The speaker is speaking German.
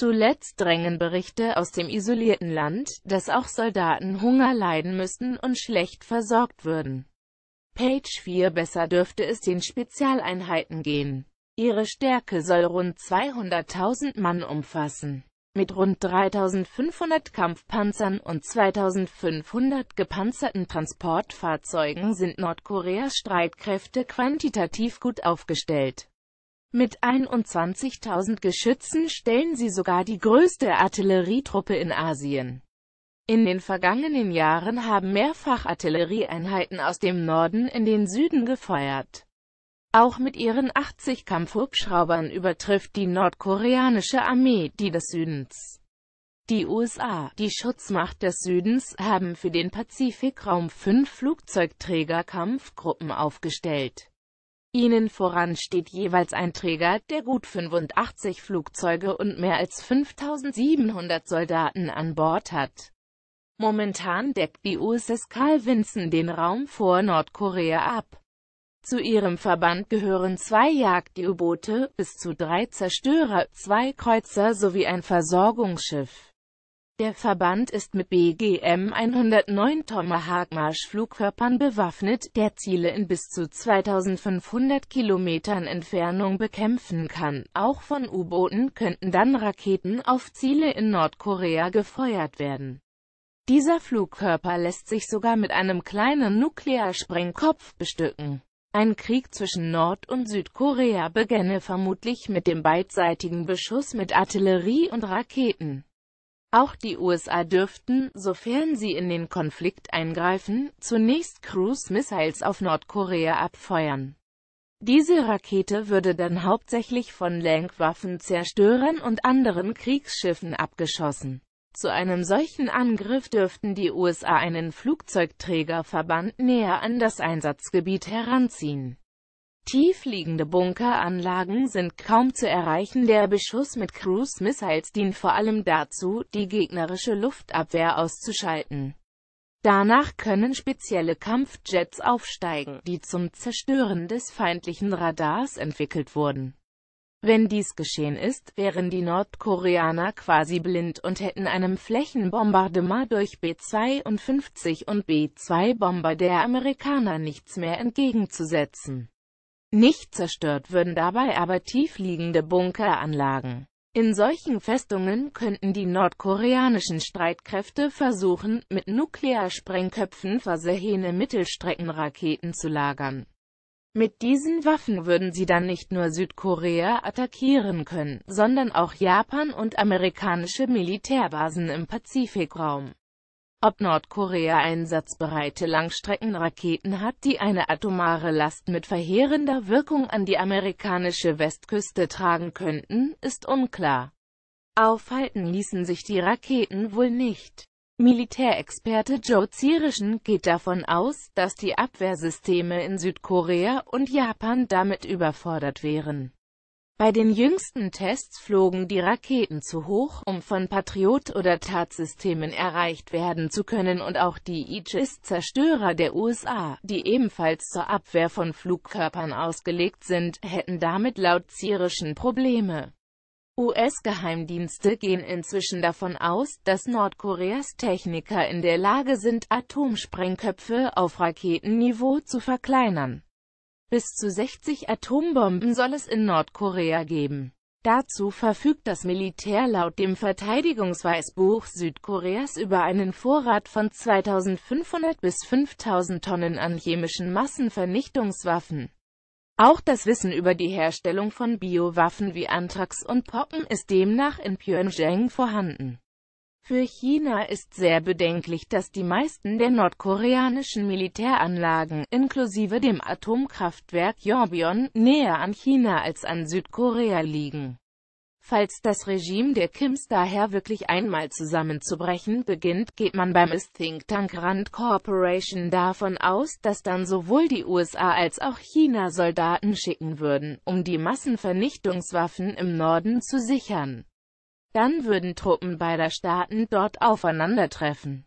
Zuletzt drängen Berichte aus dem isolierten Land, dass auch Soldaten Hunger leiden müssten und schlecht versorgt würden. Page 4 Besser dürfte es den Spezialeinheiten gehen. Ihre Stärke soll rund 200.000 Mann umfassen. Mit rund 3.500 Kampfpanzern und 2.500 gepanzerten Transportfahrzeugen sind Nordkoreas Streitkräfte quantitativ gut aufgestellt. Mit 21.000 Geschützen stellen sie sogar die größte Artillerietruppe in Asien. In den vergangenen Jahren haben mehrfach Artillerieeinheiten aus dem Norden in den Süden gefeuert. Auch mit ihren 80 Kampfhubschraubern übertrifft die nordkoreanische Armee die des Südens. Die USA, die Schutzmacht des Südens, haben für den Pazifikraum fünf Flugzeugträgerkampfgruppen aufgestellt. Ihnen voran steht jeweils ein Träger, der gut 85 Flugzeuge und mehr als 5700 Soldaten an Bord hat. Momentan deckt die USS Carl Vinson den Raum vor Nordkorea ab. Zu ihrem Verband gehören zwei Jagd-U-Boote, bis zu drei Zerstörer, zwei Kreuzer sowie ein Versorgungsschiff. Der Verband ist mit BGM 109 Tomahawk Marschflugkörpern bewaffnet, der Ziele in bis zu 2500 Kilometern Entfernung bekämpfen kann. Auch von U-Booten könnten dann Raketen auf Ziele in Nordkorea gefeuert werden. Dieser Flugkörper lässt sich sogar mit einem kleinen Nuklearsprengkopf bestücken. Ein Krieg zwischen Nord- und Südkorea begänne vermutlich mit dem beidseitigen Beschuss mit Artillerie und Raketen. Auch die USA dürften, sofern sie in den Konflikt eingreifen, zunächst Cruise-Missiles auf Nordkorea abfeuern. Diese Rakete würde dann hauptsächlich von Lenkwaffenzerstörern und anderen Kriegsschiffen abgeschossen. Zu einem solchen Angriff dürften die USA einen Flugzeugträgerverband näher an das Einsatzgebiet heranziehen Tiefliegende Bunkeranlagen sind kaum zu erreichen, der Beschuss mit Cruise Missiles dient vor allem dazu, die gegnerische Luftabwehr auszuschalten. Danach können spezielle Kampfjets aufsteigen, die zum Zerstören des feindlichen Radars entwickelt wurden. Wenn dies geschehen ist, wären die Nordkoreaner quasi blind und hätten einem Flächenbombardement durch B-52 und B-2-Bomber der Amerikaner nichts mehr entgegenzusetzen. Nicht zerstört würden dabei aber tiefliegende Bunkeranlagen. In solchen Festungen könnten die nordkoreanischen Streitkräfte versuchen, mit Nuklearsprengköpfen versehene Mittelstreckenraketen zu lagern. Mit diesen Waffen würden sie dann nicht nur Südkorea attackieren können, sondern auch Japan und amerikanische Militärbasen im Pazifikraum. Ob Nordkorea einsatzbereite Langstreckenraketen hat, die eine atomare Last mit verheerender Wirkung an die amerikanische Westküste tragen könnten, ist unklar. Aufhalten ließen sich die Raketen wohl nicht. Militärexperte Joe Zierischen geht davon aus, dass die Abwehrsysteme in Südkorea und Japan damit überfordert wären. Bei den jüngsten Tests flogen die Raketen zu hoch, um von Patriot- oder Tat-Systemen erreicht werden zu können und auch die Aegis-Zerstörer der USA, die ebenfalls zur Abwehr von Flugkörpern ausgelegt sind, hätten damit laut Zierischen Probleme. US-Geheimdienste gehen inzwischen davon aus, dass Nordkoreas Techniker in der Lage sind, Atomsprengköpfe auf Raketenniveau zu verkleinern. Bis zu 60 Atombomben soll es in Nordkorea geben. Dazu verfügt das Militär laut dem Verteidigungsweißbuch Südkoreas über einen Vorrat von 2500 bis 5000 Tonnen an chemischen Massenvernichtungswaffen. Auch das Wissen über die Herstellung von Biowaffen wie Anthrax und Pocken ist demnach in Pyongyang vorhanden. Für China ist sehr bedenklich, dass die meisten der nordkoreanischen Militäranlagen, inklusive dem Atomkraftwerk Yongbyon, näher an China als an Südkorea liegen. Falls das Regime der Kims daher wirklich einmal zusammenzubrechen beginnt, geht man beim East Think Tank Rand Corporation davon aus, dass dann sowohl die USA als auch China Soldaten schicken würden, um die Massenvernichtungswaffen im Norden zu sichern. Dann würden Truppen beider Staaten dort aufeinandertreffen